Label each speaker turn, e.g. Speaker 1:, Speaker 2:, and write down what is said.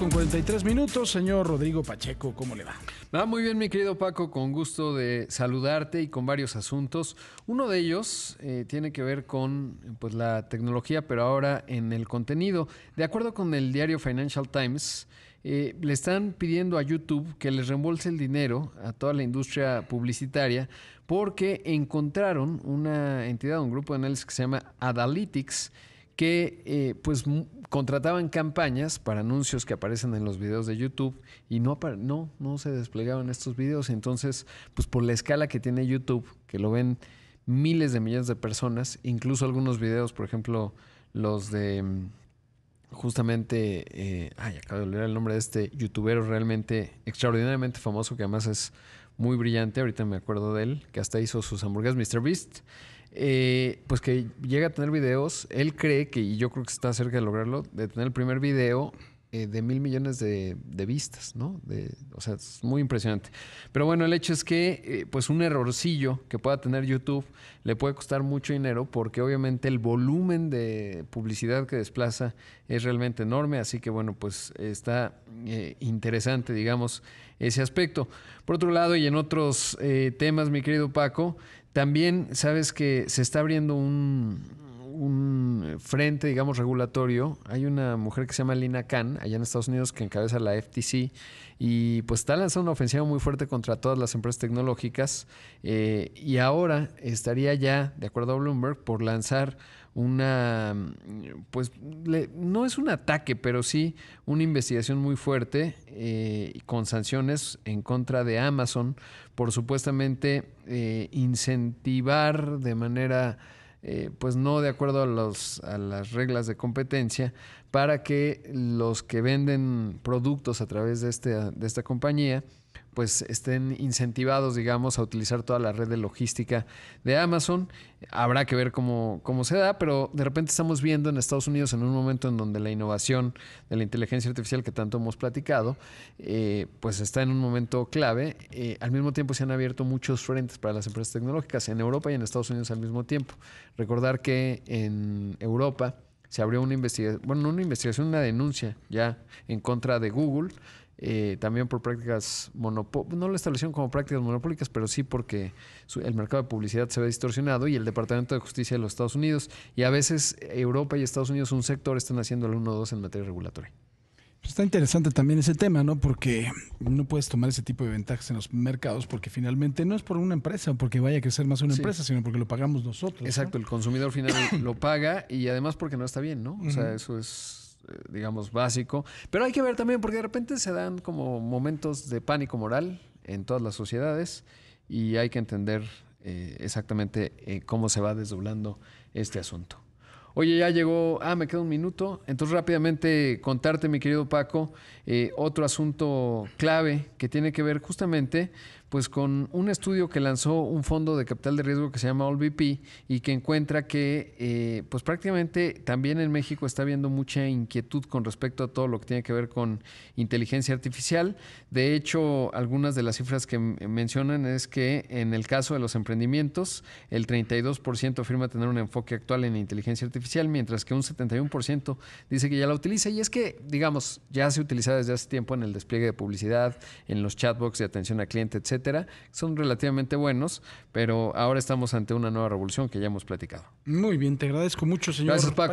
Speaker 1: con 43 minutos. Señor Rodrigo Pacheco, ¿cómo le va? Va muy bien, mi querido Paco, con gusto de saludarte y con varios asuntos. Uno de ellos eh, tiene que ver con pues, la tecnología, pero ahora en el contenido. De acuerdo con el diario Financial Times, eh, le están pidiendo a YouTube que les reembolse el dinero a toda la industria publicitaria porque encontraron una entidad, un grupo de análisis que se llama Adalytics, que eh, pues contrataban campañas para anuncios que aparecen en los videos de YouTube y no, no, no se desplegaban estos videos. Entonces, pues por la escala que tiene YouTube, que lo ven miles de millones de personas, incluso algunos videos, por ejemplo, los de mm, justamente, eh, ay, acabo de leer el nombre de este youtubero realmente extraordinariamente famoso que además es muy brillante, ahorita me acuerdo de él, que hasta hizo sus hamburguesas Mr. Beast. Eh, pues que llega a tener videos, él cree que, y yo creo que está cerca de lograrlo, de tener el primer video eh, de mil millones de, de vistas, ¿no? De, o sea, es muy impresionante. Pero bueno, el hecho es que, eh, pues, un errorcillo que pueda tener YouTube le puede costar mucho dinero porque obviamente el volumen de publicidad que desplaza es realmente enorme. Así que, bueno, pues está eh, interesante, digamos, ese aspecto. Por otro lado, y en otros temas, mi querido Paco, también sabes que se está abriendo un, un eh, frente, digamos, regulatorio. Hay una mujer que se llama Lina Khan, allá en Estados Unidos, que encabeza la FTC y pues está lanzando una ofensiva muy fuerte contra todas las empresas tecnológicas eh, y ahora estaría ya, de acuerdo a Bloomberg, por lanzar una, pues no es un ataque, pero sí una investigación muy fuerte eh, con sanciones en contra de Amazon por supuestamente eh, incentivar de manera eh, pues no de acuerdo a, a las reglas de competencia, para que los que venden productos a través de, este, de esta compañía pues estén incentivados, digamos, a utilizar toda la red de logística de Amazon. Habrá que ver cómo, cómo se da, pero de repente estamos viendo en Estados Unidos en un momento en donde la innovación de la inteligencia artificial que tanto hemos platicado, eh, pues está en un momento clave. Eh, al mismo tiempo se han abierto muchos frentes para las empresas tecnológicas en Europa y en Estados Unidos al mismo tiempo. Recordar que en Europa se abrió una investigación, bueno, no una investigación, una denuncia ya en contra de Google eh, también por prácticas monopólicas, no lo establecieron como prácticas monopólicas, pero sí porque el mercado de publicidad se ve distorsionado y el Departamento de Justicia de los Estados Unidos y a veces Europa y Estados Unidos, un sector, están haciendo el 1-2 en materia regulatoria. Pues está interesante también ese tema, ¿no? Porque no puedes tomar ese tipo de ventajas en los mercados porque finalmente no es por una empresa, o porque vaya a crecer más una empresa, sino porque lo pagamos nosotros. Exacto, el consumidor final lo paga y además porque no está bien, ¿no? O sea, eso es digamos, básico. Pero hay que ver también, porque de repente se dan como momentos de pánico moral en todas las sociedades y hay que entender eh, exactamente eh, cómo se va desdoblando este asunto. Oye, ya llegó, ah, me queda un minuto, entonces rápidamente contarte, mi querido Paco, eh, otro asunto clave que tiene que ver justamente pues con un estudio que lanzó un fondo de capital de riesgo que se llama AllVP y que encuentra que eh, pues prácticamente también en México está habiendo mucha inquietud con respecto a todo lo que tiene que ver con inteligencia artificial. De hecho, algunas de las cifras que mencionan es que en el caso de los emprendimientos, el 32% afirma tener un enfoque actual en inteligencia artificial, mientras que un 71% dice que ya la utiliza. Y es que, digamos, ya se utiliza desde hace tiempo en el despliegue de publicidad, en los chatbots de atención al cliente, etc son relativamente buenos, pero ahora estamos ante una nueva revolución que ya hemos platicado. Muy bien, te agradezco mucho, señor. Gracias, Paco.